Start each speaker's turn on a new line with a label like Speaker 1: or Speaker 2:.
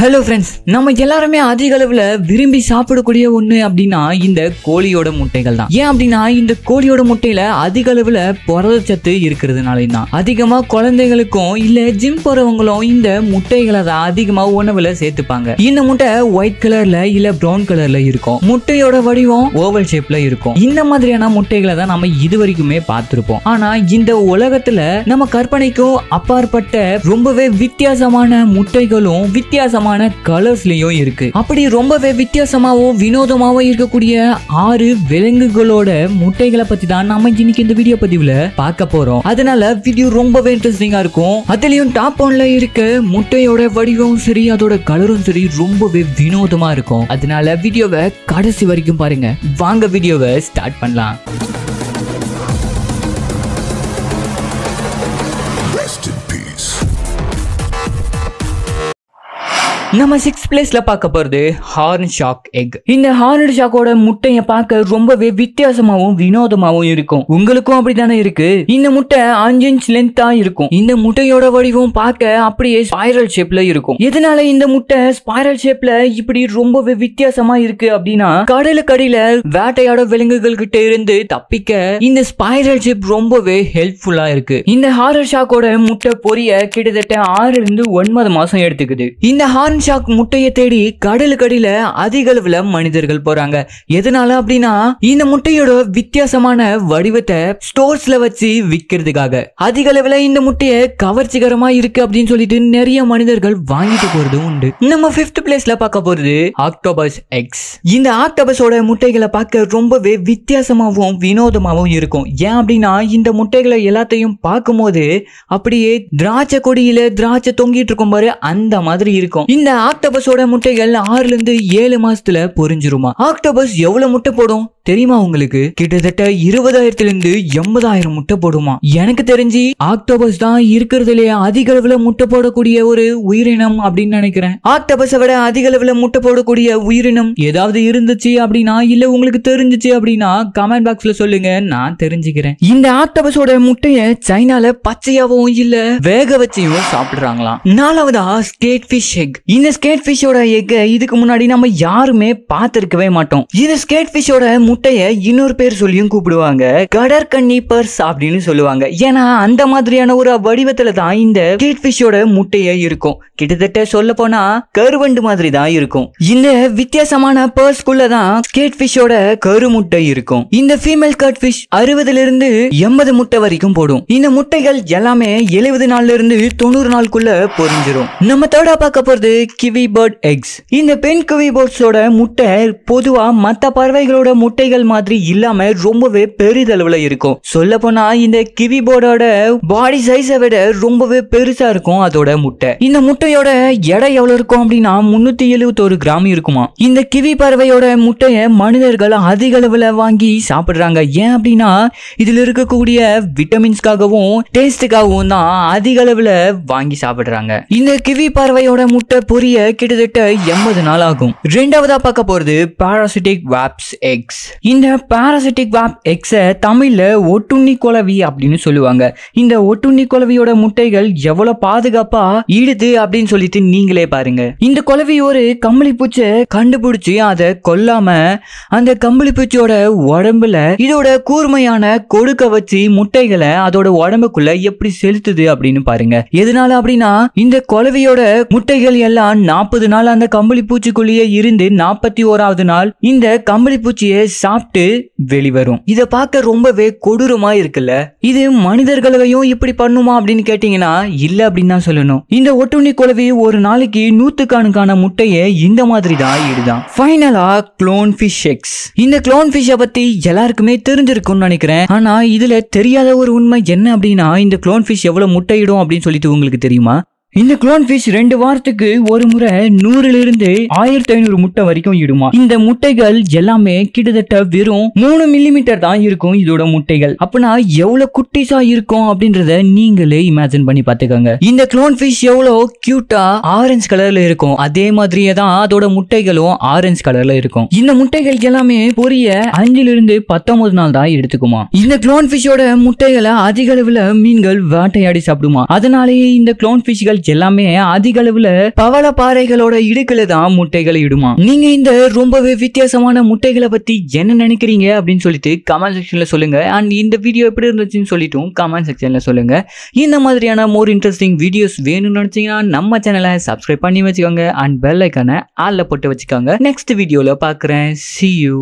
Speaker 1: hello friends நம்ம எல்லாருமே அதிக அளவில் விரும்பி சாப்பிடக்கூடிய ஒன்று அப்படின்னா இந்த கோழியோட முட்டைகள் தான் ஏன் அப்படின்னா இந்த கோழியோட முட்டையில அதிக அளவில் புரதச்சத்து இருக்கிறதுனால தான் அதிகமாக குழந்தைகளுக்கும் இல்லை ஜிம் போகிறவங்களும் இந்த முட்டைகளை தான் அதிகமாக உணவில் சேர்த்துப்பாங்க இந்த முட்டை ஒயிட் கலரில் இல்லை ப்ரௌன் கலரில் இருக்கும் முட்டையோட வடிவம் ஓவல் ஷேப்ல இருக்கும் இந்த மாதிரியான முட்டைகளை தான் நம்ம இது வரைக்குமே பார்த்துருப்போம் ஆனால் இந்த உலகத்தில் நம்ம கற்பனைக்கும் அப்பாற்பட்ட ரொம்பவே வித்தியாசமான முட்டைகளும் வித்தியாசமான விதமான கலர்ஸ்லயும் இருக்கு அப்படி ரொம்பவே வித்தியாசமாவும் வினோதமாவும் இருக்கக்கூடிய ஆறு விலங்குகளோட முட்டைகளை பத்தி தான் நம்ம இன்னைக்கு இந்த வீடியோ பதிவுல பார்க்க போறோம் அதனால வீடியோ ரொம்பவே இன்ட்ரெஸ்டிங்கா இருக்கும் அதுலயும் டாப் ஒன்ல இருக்க முட்டையோட வடிவம் சரி அதோட கலரும் சரி ரொம்பவே வினோதமா இருக்கும் அதனால வீடியோவை கடைசி வரைக்கும் பாருங்க வாங்க வீடியோவை ஸ்டார்ட் பண்ணலாம் நம்ம சிக்ஸ் பிளேஸ்ல பார்க்க போறது ஹார்ன் ஷாக் எக் இந்த ஹார்ன் ஷாக்கோட முட்டையை பார்க்க ரொம்பவே வித்தியாசமாவும் வினோதமாவும் இருக்கும் உங்களுக்கும் அப்படித்தானே இருக்கு இந்த முட்டை அஞ்சு இன்ச் தான் இருக்கும் இந்த முட்டையோட வடிவம் பார்க்க அப்படியே ஸ்பைரல் ஷேப்ல இருக்கும் எதனால இந்த முட்டை ஸ்பைரல் ஷேப்ல இப்படி ரொம்பவே வித்தியாசமா இருக்கு அப்படின்னா கடலுக்கடியில வேட்டையாட விலங்குகள் கிட்ட இருந்து தப்பிக்க இந்த ஸ்பைரல் ஷேப் ரொம்பவே ஹெல்ப்ஃபுல்லா இருக்கு இந்த ஹார்ன் ஷாக்கோட முட்டை பொரிய கிட்டத்தட்ட ஆறுல இருந்து ஒன்பது மாசம் எடுத்துக்குது இந்த ஹார்ன் ஷாக் முட்டையை தேடி கடலுக்கடியில அதிக அளவுல மனிதர்கள் போறாங்க எதனால அப்படின்னா இந்த முட்டையோட வித்தியாசமான வடிவத்தை ஸ்டோர்ஸ்ல வச்சு விற்கிறதுக்காக அதிக அளவுல இந்த முட்டையை கவர்ச்சிகரமா இருக்கு அப்படின்னு சொல்லிட்டு நிறைய மனிதர்கள் வாங்கிட்டு போறது உண்டு நம்ம பிப்த் பிளேஸ்ல பார்க்க போறது ஆக்டோபஸ் எக்ஸ் இந்த ஆக்டோபஸோட முட்டைகளை பார்க்க ரொம்பவே வித்தியாசமாகவும் வினோதமாகவும் இருக்கும் ஏன் அப்படின்னா இந்த முட்டைகளை எல்லாத்தையும் பார்க்கும்போது அப்படியே திராட்சை கொடியில திராட்சை தொங்கிட்டு இருக்கும் பாரு அந்த மாதிரி இருக்கும் இந்த ஆக்டோபஸோட முட்டைகள் ஆறுல இருந்து ஏழு மாசத்துல பொறிஞ்சிருமா ஆக்டோபஸ் எவ்வளவு முட்டை போடும் தெரியுமா உங்களுக்கு கிட்டத்தட்ட இருபதாயிரத்திலிருந்து எண்பதாயிரம் முட்டை போடுமா எனக்கு தெரிஞ்சு ஆக்டோபஸ் தான் இருக்கிறதுலயே அதிக அளவுல முட்டை போடக்கூடிய ஒரு உயிரினம் அப்படின்னு நினைக்கிறேன் ஆக்டோபஸை விட அதிக அளவுல முட்டை போடக்கூடிய உயிரினம் ஏதாவது இருந்துச்சு அப்படின்னா இல்ல உங்களுக்கு தெரிஞ்சிச்சு அப்படின்னா கமெண்ட் பாக்ஸ்ல சொல்லுங்க நான் தெரிஞ்சுக்கிறேன் இந்த ஆக்டோபஸோட முட்டைய சைனால பச்சையாவும் இல்ல வேக வச்சையும் சாப்பிடுறாங்களாம் நாலாவதா ஸ்கேட் ஃபிஷ் எக் இந்த ஸ்கேட் பிஷோட எக் இதுக்கு முன்னாடி நம்ம யாருமே பார்த்திருக்கவே மாட்டோம் இந்த ஸ்கேட் பிஷோட முட்டையை இன்னொரு பேர் சொல்லியும் கூப்பிடுவாங்க கடற்கண்ணி பர்ஸ் அப்படின்னு சொல்லுவாங்க ஏன்னா அந்த மாதிரியான ஒரு வடிவத்துல தான் இந்த கீட் ஃபிஷோட முட்டையை இருக்கும் கிட்டத்தட்ட சொல்ல போனா கருவண்டு மாதிரி தான் இருக்கும் இந்த வித்தியாசமான பர்ஸ்குள்ள தான் ஸ்கேட் ஃபிஷோட கருமுட்டை இருக்கும் இந்த ஃபீமேல் கட் அறுபதுல இருந்து எண்பது முட்டை வரைக்கும் போடும் இந்த முட்டைகள் எல்லாமே எழுபது நாள்ல இருந்து தொண்ணூறு நாளுக்குள்ள பொறிஞ்சிரும் நம்ம தேர்டா பார்க்க போறது கிவி பேர்ட் எக்ஸ் இந்த பெண் கிவி பேர்ட்ஸோட முட்டை பொதுவா மத்த பறவைகளோட முட்டை முட்டைகள் மாதிரி இல்லாம ரொம்பவே பெரிதளவுல இருக்கும் சொல்ல போனா இந்த கிவி போர்டோட பாடி சைஸை விட ரொம்பவே பெருசா இருக்கும் அதோட முட்டை இந்த முட்டையோட எடை எவ்வளவு இருக்கும் அப்படின்னா முன்னூத்தி எழுபத்தோரு கிராம் இருக்குமா இந்த கிவி பறவையோட முட்டையை மனிதர்கள் அதிக அளவுல வாங்கி சாப்பிடுறாங்க ஏன் அப்படின்னா இதுல இருக்கக்கூடிய விட்டமின்ஸ்க்காகவும் டேஸ்டுக்காகவும் தான் அதிக அளவுல வாங்கி சாப்பிடுறாங்க இந்த கிவி பறவையோட முட்டை பொரிய கிட்டத்தட்ட எண்பது நாள் ஆகும் ரெண்டாவதா பார்க்க போறது பாராசிட்டிக் வாப்ஸ் எக்ஸ் இந்த பாராசிட்டிக் வாப் எக்ஸை தமிழில் ஒட்டுண்ணி குலவி அப்படின்னு சொல்லுவாங்க இந்த ஒட்டுண்ணி குலவியோட முட்டைகள் எவ்வளவு பாதுகாப்பா ஈடுது அப்படின்னு சொல்லிட்டு நீங்களே பாருங்க இந்த குலவி ஒரு கம்பளி பூச்சை கண்டுபிடிச்சு அதை கொல்லாம அந்த கம்பளி பூச்சியோட உடம்புல இதோட கூர்மையான கொடுக்க வச்சு முட்டைகளை அதோட உடம்புக்குள்ள எப்படி செலுத்துது அப்படின்னு பாருங்க எதனால அப்படின்னா இந்த குலவியோட முட்டைகள் எல்லாம் நாற்பது நாள் அந்த கம்பளி பூச்சிக்குள்ளேயே இருந்து நாற்பத்தி ஓராவது நாள் இந்த கம்பளி பூச்சியை சாப்பிட்டு வெளிவரும் இதை பார்க்க ரொம்பவே கொடூரமா இருக்குல்ல இது மனிதர்களையும் இப்படி பண்ணுமா அப்படின்னு கேட்டீங்கன்னா இல்ல அப்படின்னு தான் சொல்லணும் இந்த ஒட்டுண்ணி குழவி ஒரு நாளைக்கு நூத்துக்கணக்கான முட்டையை இந்த மாதிரி தான் இடுதான் ஃபைனலா குளோன் ஃபிஷ் எக்ஸ் இந்த குளோன் ஃபிஷ்ஷை பத்தி எல்லாருக்குமே தெரிஞ்சிருக்கும்னு நினைக்கிறேன் ஆனா இதுல தெரியாத ஒரு உண்மை என்ன அப்படின்னா இந்த குளோன் ஃபிஷ் எவ்வளவு முட்டையிடும் அப்படின்னு சொல்லிட்டு உங்களுக்கு தெரியுமா இந்த குளோன் ஃபிஷ் ரெண்டு வாரத்துக்கு ஒரு முறை இருந்து ஆயிரத்தி ஐநூறு முட்டை வரைக்கும் இடுமா இந்த முட்டைகள் எல்லாமே கிட்டத்தட்ட வெறும் மூணு மில்லிமீட்டர் தான் இருக்கும் இதோட முட்டைகள் அப்படின்னா எவ்வளவு குட்டிஸா இருக்கும் அப்படின்றத நீங்களே இமேஜின் பண்ணி பாத்துக்கோங்க இந்த குளோன் ஃபிஷ் எவ்வளவு கியூட்டா ஆரஞ்சு கலர்ல இருக்கும் அதே மாதிரியே தான் அதோட முட்டைகளும் ஆரஞ்சு கலர்ல இருக்கும் இந்த முட்டைகள் எல்லாமே பொரிய இருந்து பத்தொன்பது நாள் தான் எடுத்துக்குமா இந்த குளோன் பிஷோட முட்டைகளை அதிக அளவுல மீன்கள் வேட்டையாடி சாப்பிடுமா அதனாலேயே இந்த குளோன் பிஷ்கள் எல்லாமே அதிக அளவுல பவள பாறைகளோட இடுக்கில தான் முட்டைகளை இடுமா நீங்க இந்த ரொம்பவே வித்தியாசமான முட்டைகளை பத்தி என்ன நினைக்கிறீங்க அப்படின்னு சொல்லிட்டு கமெண்ட் செக்ஷன்ல சொல்லுங்க அண்ட் இந்த வீடியோ எப்படி இருந்துச்சுன்னு சொல்லிட்டும் கமெண்ட் செக்ஷன்ல சொல்லுங்க இந்த மாதிரியான மோர் இன்ட்ரெஸ்டிங் வீடியோஸ் வேணும்னு நினைச்சீங்கன்னா நம்ம சேனலை சப்ஸ்கிரைப் பண்ணி வச்சுக்கோங்க அண்ட் பெல் ஐக்கான ஆல்ல போட்டு வச்சுக்கோங்க நெக்ஸ்ட் வீடியோல பாக்குறேன் சி யூ